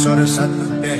ईश्वर सत्य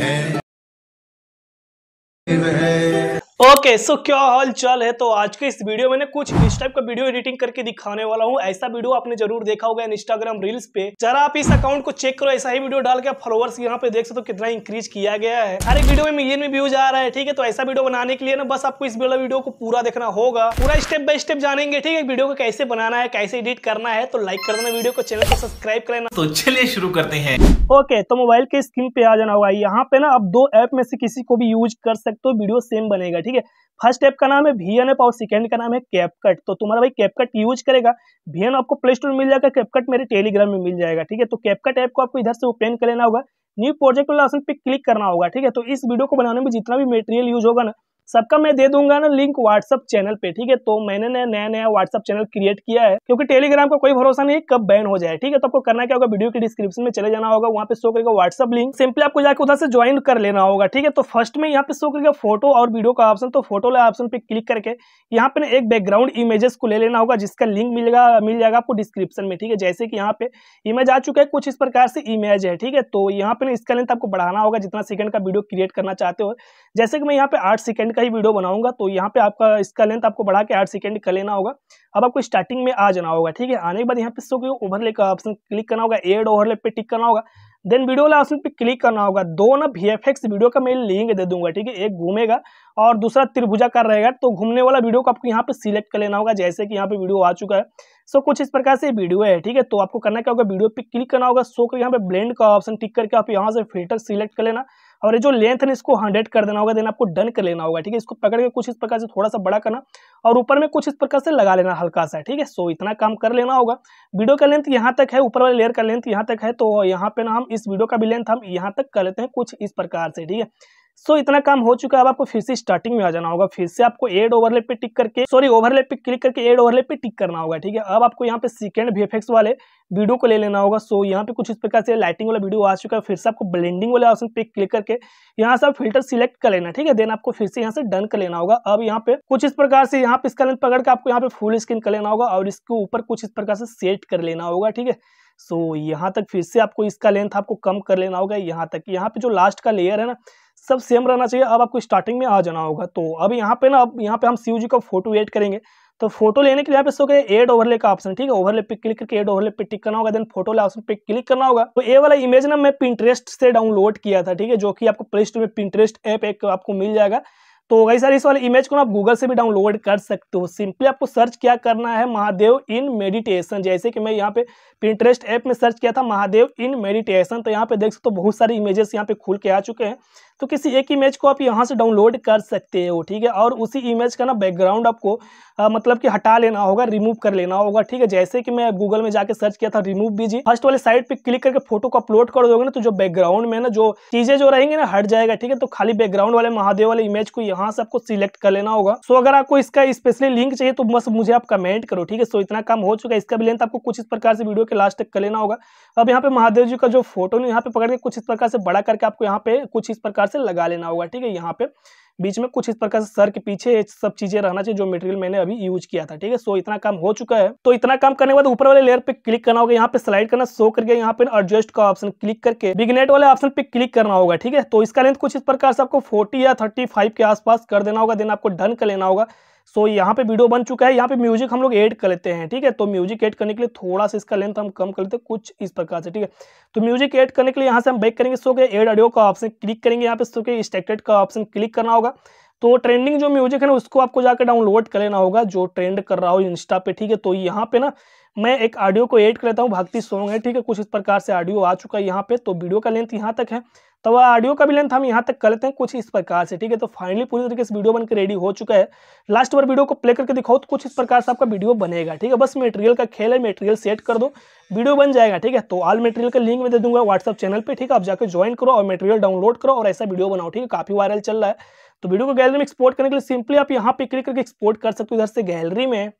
है okay so क्या हाल चाल है तो आज के इस वीडियो में कुछ इस टाइप का वीडियो एडिटिंग करके दिखाने वाला हूँ ऐसा वीडियो आपने जरूर देखा होगा इंस्टाग्राम रील्स पे जरा आप इस अकाउंट को चेक करो ऐसा ही वीडियो डाल के फॉलोअर्स यहाँ पे देख सकते हो तो कितना इंक्रीज किया गया है हर एक वीडियो में मिलियन में व्यूज आ रहा है ठीक है तो ऐसा वीडियो बनाने के लिए ना बस आपको इस वीडियो को पूरा देखना होगा पूरा स्टेप बाय स्टेप जानेंगे ठीक है वीडियो को कैसे बनाना है कैसे एडिट करना है तो लाइक कर देना वीडियो को चैनल को सब्सक्राइब करना तो चलिए शुरू करते हैं ओके तो मोबाइल के स्क्रीन पे आ जाना होगा यहाँ पे ना आप दो ऐप में से किसी को भी यूज कर सकते हो वीडियो सेम बनेगा ठीक है फर्स्ट ऐप का नाम है वी एन और सेकेंड का नाम है कैपकट तो तुम्हारा भाई कैपकट यूज करेगा वी आपको प्ले स्टोर में मिल जाएगा कैपकट मेरे टेलीग्राम में मिल जाएगा ठीक है तो कैपकट ऐप को आपको इधर से ओपन कर लेना होगा न्यू प्रोजेक्ट वाला ऑप्शन पे क्लिक करना होगा ठीक है तो इस वीडियो को बनाने में जितना भी मटेरियल यूज होगा ना सबका मैं दे दूंगा ना लिंक व्हाट्सअप चैनल पे ठीक है तो मैंने नया नया व्हाट्सअप चैनल क्रिएट किया है क्योंकि टेलीग्राम का कोई भरोसा नहीं कब बैन हो जाए ठीक है तो आपको करना क्या होगा वीडियो के डिस्क्रिप्शन में चले जाना होगा वहाँ पे शो करेगा व्हाट्सअप लिंक सिंपली आपको जाकर उधर से ज्वाइन कर लेना होगा ठीक है तो फर्स्ट में यहाँ पे शो करेगा फोटो और वीडियो का ऑप्शन तो फोटो वाला ऑप्शन पे क्लिक करके यहाँ पे एक बैकग्राउंड इमेजेस को ले लेना होगा जिसका लिंक मिलेगा मिल जाएगा आपको डिस्क्रिप्शन में ठीक है जैसे कि यहाँ पे इमेज आ चुका है कुछ इस प्रकार से इमेज है ठीक है तो यहाँ पे इसका लेंथ आपको बढ़ाना होगा जितना सेकंड का वीडियो क्रिएट करना चाहते हो जैसे कि मैं यहाँ पे आठ सेकंड का ही वीडियो बनाऊंगा तो यहाँ पे आपका इसका लेंथ आपको बढ़ा के आठ सेकंड कर लेना होगा अब आपको स्टार्टिंग में आ जाना होगा ठीक है आने के बाद यहाँ पे सो के ओवरले का ऑप्शन क्लिक करना होगा एड ओवरलेप पे टिक करना होगा देन वीडियो वाला ऑप्शन पे क्लिक करना होगा दो ना वी वीडियो का मैं लिंक दे दूंगा ठीक है एक घूमेगा और दूसरा त्रिभुजा त्रिभुजाकार रहेगा तो घूमने वाला वीडियो को आपको यहाँ पे सिलेक्ट कर लेना होगा जैसे कि यहाँ पे वीडियो आ चुका है सो so, कुछ इस प्रकार से वीडियो है ठीक है तो आपको करना क्या होगा वीडियो पे क्लिक करना होगा सो so, को यहाँ पे ब्लेंड का ऑप्शन टिक करके आप यहाँ से फिल्टर सिलेक्ट कर लेना और ये जो लेंथ है इसको हंड्रेड कर देना होगा देन आपको डन कर लेना होगा ठीक है इसको पकड़ के कुछ इस प्रकार से थोड़ा सा बड़ा करना और ऊपर में कुछ इस प्रकार से लगा लेना हल्का सा ठीक है सो इतना काम कर लेना होगा वीडियो का लेंथ यहाँ तक है ऊपर वाले लेयर का लेंथ यहाँ तक है तो यहाँ पे ना हम इस वीडियो का भी लेंथ हम यहाँ तक कर लेते हैं कुछ इस प्रकार से ठीक है सो so, इतना काम हो चुका है अब आपको फिर से स्टार्टिंग में आ जाना होगा फिर से आपको एड ओवरलेप पे टिक करके सॉरी ओवरलेप पे क्लिक करके एड ओवरलेप पे टिक करना होगा ठीक है अब आपको यहाँ पे सेकेंड वी वाले वीडियो को ले लेना होगा सो so, यहाँ पे कुछ इस प्रकार से लाइटिंग वाला वीडियो आ चुका है फिर से आपको ब्लेंडिंग वाले ऑप्शन पे क्लिक करके यहाँ से फिल्टर सिलेक्ट कर लेना ठीक है देन आपको फिर से यहाँ से डन कर लेना होगा अब यहाँ पे कुछ इस प्रकार से यहाँ पे इसका लेंथ पकड़ के आपको यहाँ पे फुल स्क्रीन कर लेना होगा और इसके ऊपर कुछ इस प्रकार सेट कर लेना होगा ठीक है सो यहाँ तक फिर से आपको इसका लेंथ आपको कम कर लेना होगा यहाँ तक यहाँ पे जो लास्ट का लेयर है ना सब सेम रहना चाहिए अब आपको स्टार्टिंग में आ जाना होगा तो अब यहाँ पे ना अब यहाँ पे हम सी जी का फोटो एड करेंगे तो फोटो लेने के लिए आप इसको एड ओवरले का ऑप्शन ठीक है ओवरले पे क्लिक करके एड ओवरले पे टिक करना होगा देन फोटो वाले ऑप्शन पे क्लिक करना होगा तो ये वाला इमेज ना मैं पिंटरेस्ट से डाउनलोड किया था ठीक है जो कि आपको प्ले स्टोर में पिंटरेस्ट ऐप एक आपको मिल जाएगा तो वही सर इस वाले इमेज को ना आप गूगल से भी डाउनलोड कर सकते हो सिंपली आपको सर्च क्या करना है महादेव इन मेडिटेशन जैसे कि मैं यहाँ पे पिंटरेस्ट ऐप में सर्च किया था महादेव इन मेडिटेशन तो यहाँ पे देख सकते हो बहुत सारे इमेजेस यहाँ पे खुल के आ चुके हैं तो किसी एक इमेज को आप यहाँ से डाउनलोड कर सकते हो ठीक है और उसी इमेज का ना बैकग्राउंड आपको आ, मतलब कि हटा लेना होगा रिमूव कर लेना होगा ठीक है जैसे कि मैं गूगल में जाके सर्च किया था रिमूव बीजी फर्स्ट वाले साइड पर क्लिक करके फोटो को अपलोड कर दोगे ना तो जो बैकग्राउंड में ना जो चीजें जो रहेंगे ना हट जाएगा ठीक है तो खाली बैकग्राउंड वाले महादेव वाले इमेज को यहाँ से आपको सिलेक्ट कर लेना होगा सो अगर आपको इसका स्पेशली लिंक चाहिए तो बस मुझे आप कमेंट करो ठीक है सो इतना काम हो चुका है इसका भी लेंथ आपको कुछ इस प्रकार से वीडियो के लास्ट तक कर लेना होगा अब यहाँ पे महादेव जी का जो फोटो यहाँ पे पकड़ के कुछ इस प्रकार से बड़ा करके आपको यहाँ पे कुछ इस प्रकार से लगा लेना होगा ठीक है यहाँ पे बीच में कुछ इस प्रकार से सर के पीछे सब चीजें रहना चाहिए जो मटेरियल मैंने अभी यूज किया था ठीक है सो इतना काम हो चुका है तो इतना काम करने के बाद ऊपर वाले लेयर पे क्लिक करना होगा यहाँ पे स्लाइड करना सो करके यहाँ पे एडजस्ट का ऑप्शन क्लिक करके बिगनेट वाले ऑप्शन पे क्लिक करना होगा ठीक है तो इसका लेंथ कुछ इस प्रकार से आपको फोर्टी या थर्टी के आसपास कर देना होगा देन आपको डन कर लेना होगा सो so, यहाँ पे वीडियो बन चुका है यहाँ पे म्यूजिक हम लोग ऐड कर लेते हैं ठीक है तो म्यूजिक ऐड करने के लिए थोड़ा सा इसका लेंथ हम कम कर लेते हैं कुछ इस प्रकार से ठीक है तो म्यूजिक ऐड करने के लिए यहाँ से हम बैक करेंगे सो के एड ऑडियो का ऑप्शन क्लिक करेंगे यहाँ पे सो के स्टेक्टेड का ऑप्शन क्लिक करना होगा तो ट्रेंडिंग जो म्यूजिक है ना उसको आपको जाकर डाउनलोड कर लेना होगा जो ट्रेंड कर रहा हो इंस्टा पे ठीक है तो यहाँ पे ना मैं एक ऑडियो को ऐड कर लेता हूँ भक्ति सॉन्ग है ठीक है कुछ इस प्रकार से ऑडियो आ चुका है यहाँ पे तो वीडियो का लेंथ यहाँ तक है तो वह ऑडियो का भी लेंथ हम यहाँ तक कर लेते हैं कुछ इस प्रकार से ठीक है तो फाइनली पूरी तरीके से वीडियो बनकर रेडी हो चुका है लास्ट बार वीडियो को प्ले करके दिखाओ तो कुछ इस प्रकार से आपका वीडियो बनेगा ठीक है बस मेटेरियल का खेल है मेटेरियल सेट कर दो वीडियो बन जाएगा ठीक है तो ऑल मेटेरियल का लिंक मैं दे दूंगा व्हाट्सअप चैनल पर ठीक है आप जाकर ज्वाइन करो और मेटेरियल डाउनलोड करो और ऐसा वीडियो बनाओ ठीक है काफी वायरल चल रहा है तो वीडियो को गैलरी में एक्सपोर्ट करने के लिए सिंपली आप यहाँ पे क्लिक करके एक्सपोर्ट कर सकते हो इधर से गैलरी में